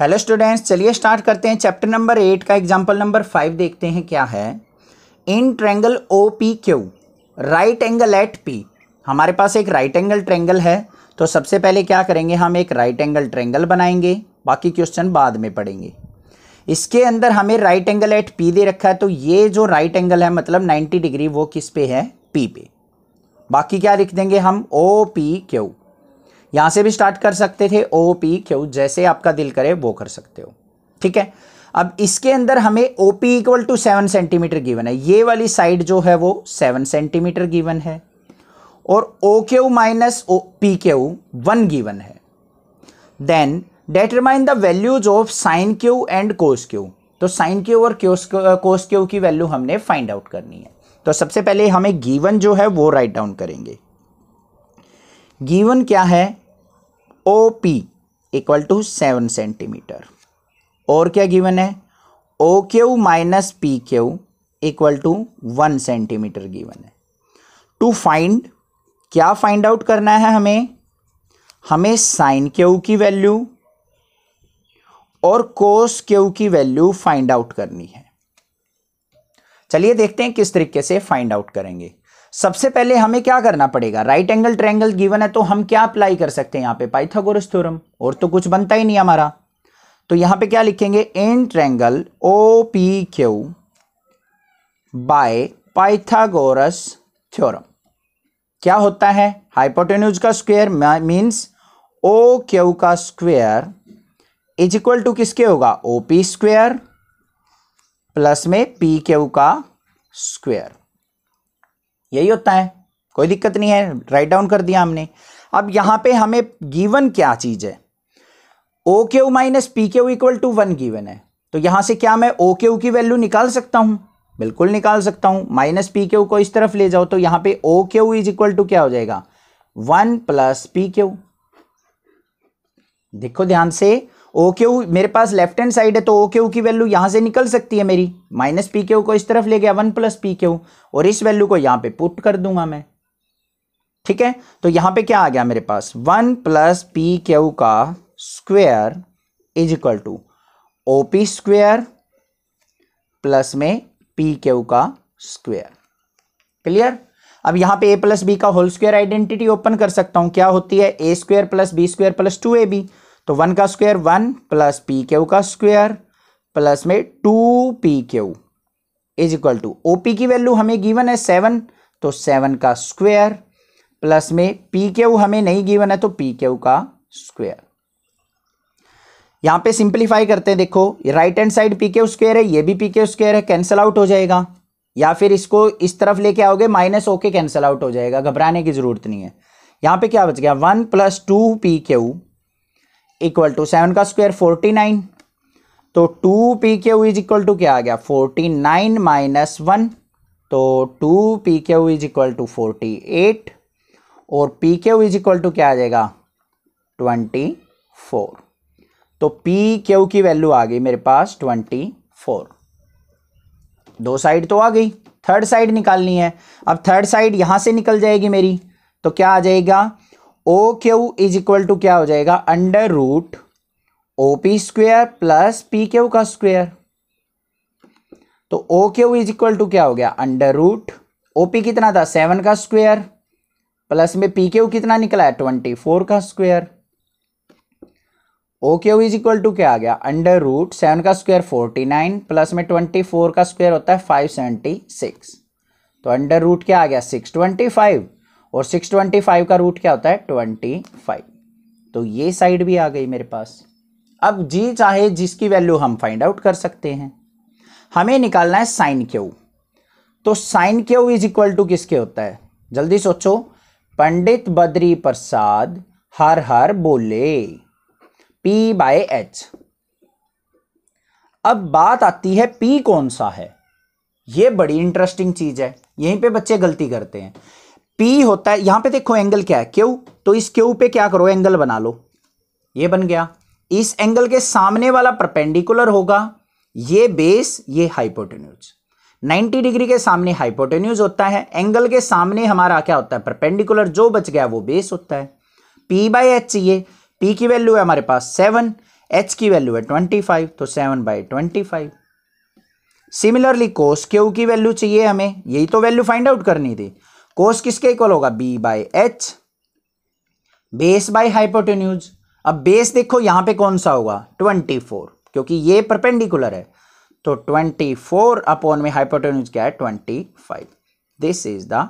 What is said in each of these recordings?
hello students चलिए start करते हैं चैप्टर नंबर एट का एग्जाम्पल नंबर फाइव देखते हैं क्या है in triangle O P Q right angle at P हमारे पास एक राइट एंगल ट्रेंगल है तो सबसे पहले क्या करेंगे हम एक राइट एंगल ट्रेंगल बनाएंगे बाकी क्वेश्चन बाद में पढ़ेंगे इसके अंदर हमें राइट एंगल एट पी दे रखा है तो ये जो राइट एंगल है मतलब नाइन्टी डिग्री वो किस पे है पी पे बाकी क्या लिख देंगे हम ओ पी क्यू यहां से भी स्टार्ट कर सकते थे ओ पी क्यू जैसे आपका दिल करे वो कर सकते हो ठीक है अब इसके अंदर हमें O P equal to seven centimetre given है ये वाली साइड जो है वो सेवन सेंटीमीटर गिवन है और O Q minus O P Q one given है then determine the values of sin Q and cos Q तो साइन क्यू और कोस क्यू की वैल्यू हमने फाइंड आउट करनी है तो सबसे पहले हमें गीवन जो है वो राइट डाउन करेंगे गीवन क्या है O P equal to seven centimetre और क्या गिवन है O Q minus P Q equal to one centimetre given है टू फाइंड क्या फाइंड आउट करना है हमें हमें साइन क्यू की वैल्यू और कोस क्यू की वैल्यू फाइंड आउट करनी है चलिए देखते हैं किस तरीके से फाइंड आउट करेंगे सबसे पहले हमें क्या करना पड़ेगा राइट एंगल ट्रैंगल गिवन है तो हम क्या अप्लाई कर सकते हैं यहाँ पे पाइथागोरस थ्योरम और तो कुछ बनता ही नहीं हमारा तो यहाँ पे क्या लिखेंगे an triangle O P Q by Pythagoras theorem क्या होता है हाइपोटेन्यूज का स्क्वेयर मीन्स ओ क्यू का स्क्वेयर इज इक्वल टू किसके होगा ओ पी स्क्वेयर प्लस में पी क्यू का स्क्वेयर यही होता है कोई दिक्कत नहीं है राइट डाउन कर दिया हमने अब यहाँ पे हमें गिवन क्या चीज़ है ओ के ओ माइनस पी के O equal to one given है तो यहाँ से क्या मैं ओ के ओ की वैल्यू निकाल सकता हूँ बिल्कुल निकाल सकता हूँ माइनस पी के ओ को इस तरफ ले जाओ तो यहाँ पे ओ के ओ इज इक्वल टू क्या हो जाएगा वन प्लस पी के ओ देखो ध्यान से ओ क्यू मेरे पास लेफ्ट हैंड साइड है तो ओ क्यू की वैल्यू यहाँ से निकल सकती है मेरी माइनस पी क्यू को इस तरफ ले गया वन प्लस पी क्यू और इस वैल्यू को यहाँ पे पुट कर दूंगा मैं ठीक है तो यहाँ पे क्या आ गया मेरे पास वन प्लस पी क्यू का square is equal to O P square plus में पी क्यू का स्क्वेयर क्लियर अब यहाँ पे ए प्लस बी का होल स्क्वायर आइडेंटिटी ओपन कर सकता हूँ क्या होती है A square plus B square plus two A B तो वन का square one plus P Q का स्क्वायर प्लस में two P Q is equal to O P की वैल्यू हमें गिवन है सेवन तो सेवन का स्क्वायर प्लस में पी क्यू हमें नहीं गिवन है तो पी क्यू का स्क्वायर यहां पे सिंप्लीफाई करते हैं देखो right hand side P Q square है ये भी पी क्यू स्क्वायर है कैंसिल आउट हो जाएगा या फिर इसको इस तरफ लेके आओगे माइनस ओके कैंसिल आउट हो जाएगा घबराने की जरूरत नहीं है यहां पे क्या बच गया one plus two P Q equal to seven का स्क्वायर फोर्टी नाइन तो two P Q is equal to क्या आ गया फोर्टी नाइन माइनस वन तो two P Q is equal to forty eight और P Q is equal to क्या आ जाएगा ट्वेंटी फोर तो पी क्यू की वैल्यू आ गई मेरे पास ट्वेंटी फोर दो साइड तो आ गई थर्ड साइड निकालनी है अब थर्ड साइड यहाँ से निकल जाएगी मेरी तो क्या आ जाएगा O Q is equal to क्या हो जाएगा under root O P square plus P Q का स्क्वेयर तो O Q is equal to क्या हो गया अंडर रूट ओ पी कितना था सेवन का स्क्वेयर प्लस में पी क्यू कितना निकला है ट्वेंटी फोर का square O Q is equal to क्या आ गया अंडर रूट सेवन का स्क्वेयर फोर्टी नाइन प्लस में ट्वेंटी फोर का स्क्वेयर होता है फाइव सेवेंटी सिक्स तो अंडर रूट क्या आ गया सिक्स ट्वेंटी फाइव और सिक्स ट्वेंटी फाइव का रूट क्या होता है ट्वेंटी फाइव तो ये साइड भी आ गई मेरे पास अब जी चाहे जिसकी वैल्यू हम फाइंड आउट कर सकते हैं हमें निकालना है साइन क्यू तो sin Q is equal to किसके होता है जल्दी सोचो पंडित बद्री प्रसाद हर हर बोले पी बाय एच अब बात आती है पी कौन सा है ये बड़ी इंटरेस्टिंग चीज है यहीं पे बच्चे गलती करते हैं पी होता है यहां पे देखो एंगल क्या है क्यू तो इस क्यू पे क्या करो एंगल बना लो ये बन गया इस एंगल के सामने वाला परपेंडिकुलर होगा ये बेस ये हाइपोटेन्यूज 90 डिग्री के सामने हाइपोटेन्यूज होता है एंगल के सामने हमारा क्या होता है परपेंडिकुलर जो बच गया वो बेस होता है पी बाई एच चाहिए पी की वैल्यू है हमारे पास सेवन एच की वैल्यू है ट्वेंटी फाइव तो seven by twenty five similarly cos Q की वैल्यू चाहिए हमें यही तो वैल्यू फाइंड आउट करनी थी कोस किसके इक्वल होगा B by H base by hypotenuse अब बेस देखो यहां पे कौन सा होगा ट्वेंटी फोर क्योंकि ये परपेंडिकुलर है तो ट्वेंटी फोर अपॉन में हाइपोटेन्यूज क्या है twenty five this is the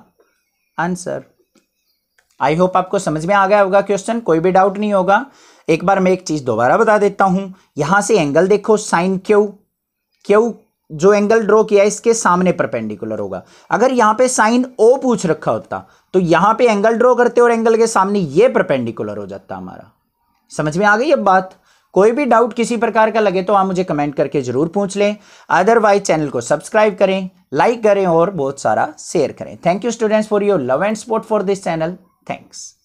answer I hope आपको समझ में आ गया होगा क्वेश्चन कोई भी डाउट नहीं होगा एक बार मैं एक चीज़ दोबारा बता देता हूं यहां से एंगल देखो साइन क्यू क्यू जो एंगल ड्रॉ किया है इसके सामने परपेंडिकुलर होगा अगर यहां पे साइन ओ पूछ रखा होता तो यहां पे एंगल ड्रॉ करते और एंगल के सामने ये परपेंडिकुलर हो जाता हमारा समझ में आ गई अब बात कोई भी डाउट किसी प्रकार का लगे तो आप मुझे कमेंट करके जरूर पूछ लें अदरवाइज चैनल को सब्सक्राइब करें लाइक करें और बहुत सारा शेयर करें thank you students for your love and support for this channel thanks